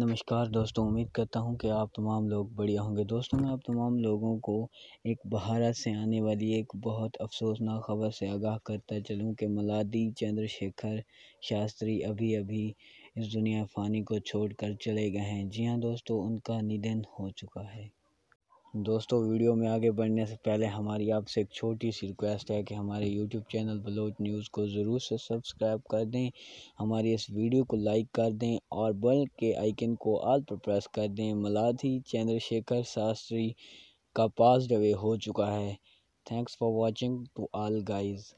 नमस्कार दोस्तों उम्मीद करता हूं कि आप तमाम लोग बढ़िया होंगे दोस्तों मैं आप तमाम लोगों को एक भारत से आने वाली एक बहुत अफसोसनाक खबर से आगाह करता चलूं कि मलादी चंद्रशेखर शास्त्री अभी अभी इस दुनिया फ़ानी को छोड़कर चले गए हैं जी हां दोस्तों उनका निधन हो चुका है दोस्तों वीडियो में आगे बढ़ने से पहले हमारी आपसे एक छोटी सी रिक्वेस्ट है कि हमारे यूट्यूब चैनल बलोच न्यूज़ को ज़रूर से सब्सक्राइब कर दें हमारी इस वीडियो को लाइक कर दें और बल के आइकन को आल पर प्रेस कर दें मलाधी चंद्रशेखर शास्त्री का पास डवे हो चुका है thanks for watching to all guys